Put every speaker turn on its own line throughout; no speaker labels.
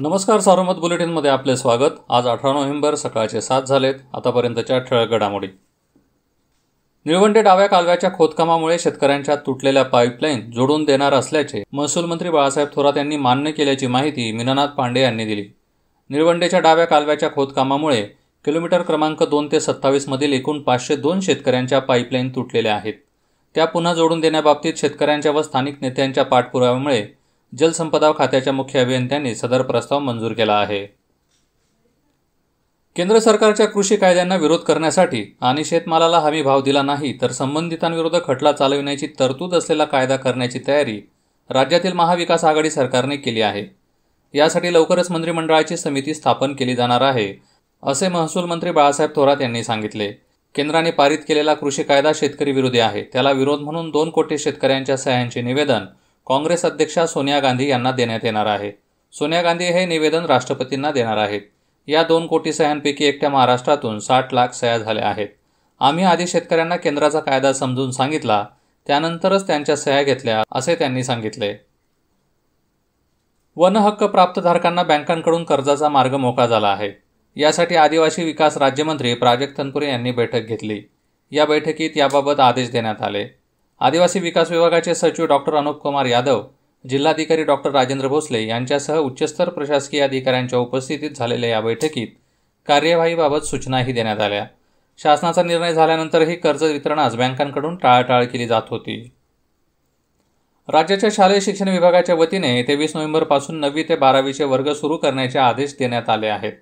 नमस्कार सार्वमत बुलेटिनमध्ये आपले स्वागत आज अठरा नोव्हेंबर सकाळचे सात झालेत आतापर्यंतच्या ठळक घडामोडी निळवंडे डाव्या कालव्याच्या खोदकामामुळे शेतकऱ्यांच्या तुटलेल्या पाईपलाईन जोडून देणार असल्याचे महसूल मंत्री बाळासाहेब थोरात यांनी मान्य केल्याची माहिती मीनानाथ पांडे यांनी दिली निळवंडेच्या डाव्या कालव्याच्या खोदकामामुळे किलोमीटर क्रमांक दोन ते सत्तावीसमधील एकूण पाचशे दोन शेतकऱ्यांच्या पाईपलाईन तुटलेल्या आहेत त्या पुन्हा जोडून देण्याबाबतीत शेतकऱ्यांच्या व स्थानिक नेत्यांच्या पाठपुराव्यामुळे जलसंपदा खात्याच्या मुख्य अभियंत्यांनी सदर प्रस्ताव मंजूर केला आहे केंद्र सरकारच्या कृषी कायद्यांना विरोध करण्यासाठी आणि शेतमालाला हमी भाव दिला नाही तर संबंधितांविरोधात खटला चालविण्याची तरतूद असलेला कायदा करण्याची तयारी राज्यातील महाविकास आघाडी सरकारने केली आहे यासाठी लवकरच मंत्रिमंडळाची समिती स्थापन केली जाणार आहे असे महसूल मंत्री बाळासाहेब थोरात यांनी सांगितले केंद्राने पारित केलेला कृषी कायदा शेतकरी विरोधी आहे त्याला विरोध म्हणून दोन कोटी शेतकऱ्यांच्या सह्यांचे निवेदन काँग्रेस अध्यक्षा सोनिया गांधी यांना देण्यात येणार आहे सोनिया गांधी हे निवेदन राष्ट्रपतींना देणार आहेत या दोन कोटी सह्यांपैकी एकट्या महाराष्ट्रातून साठ लाख सह्या झाल्या आहेत आम्ही आधी शेतकऱ्यांना केंद्राचा कायदा समजून सांगितला त्यानंतरच त्यांच्या सह्या घेतल्या असे त्यांनी सांगितले वनहक्क प्राप्तधारकांना बँकांकडून कर्जाचा मार्ग मोकळा झाला आहे यासाठी आदिवासी विकास राज्यमंत्री प्राजक्त तनपुरे यांनी बैठक घेतली या बैठकीत याबाबत आदेश देण्यात आले आदिवासी विकास विभागाचे सचिव डॉक्टर अनुप कुमार यादव जिल्हाधिकारी डॉक्टर राजेंद्र भोसले यांच्यासह उच्चस्तर प्रशासकीय अधिकाऱ्यांच्या उपस्थितीत झालेल्या या बैठकीत कार्यवाहीबाबत सूचनाही देण्यात आल्या शासनाचा निर्णय झाल्यानंतरही कर्ज वितरणास बँकांकडून टाळाटाळ केली जात होती राज्याच्या शालेय शिक्षण विभागाच्या वतीने तेवीस नोव्हेंबरपासून नववी ते बारावीचे वर्ग सुरू करण्याचे आदेश देण्यात आले आहेत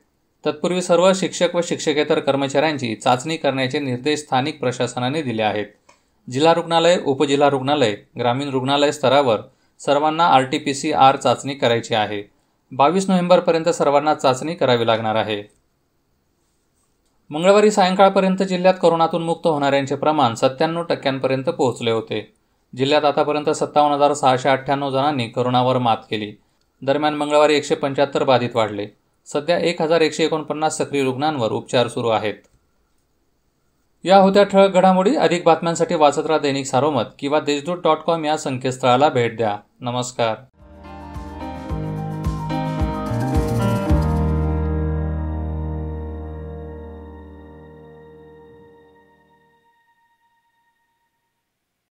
तत्पूर्वी सर्व शिक्षक व शिक्षकेतर कर्मचाऱ्यांची चाचणी करण्याचे निर्देश स्थानिक प्रशासनाने दिले आहेत जिल्हा रुग्णालय उपजिल्हा रुग्णालय ग्रामीण रुग्णालय स्तरावर सर्वांना R T P C R चाचणी करायची आहे बावीस नोव्हेंबरपर्यंत सर्वांना चाचणी करावी लागणार आहे मंगळवारी सायंकाळपर्यंत जिल्ह्यात कोरोनातून मुक्त होणाऱ्यांचे प्रमाण सत्त्याण्णव टक्क्यांपर्यंत पोहोचले होते जिल्ह्यात आतापर्यंत सत्तावन्न हजार सहाशे अठ्ठ्याण्णव जणांनी करोनावर मात केली दरम्यान मंगळवारी एकशे पंच्याहत्तर बाधित वाढले सध्या एक हजार एकशे एकोणपन्नास सक्रिय रुग्णांवर उपचार सुरू आहेत या होत्या ठळक घडामोडी अधिक बातम्यांसाठी वाचत राहा दैनिक सारोमत किंवा देशदूत डॉट कॉम या संकेतस्थळाला भेट द्या नमस्कार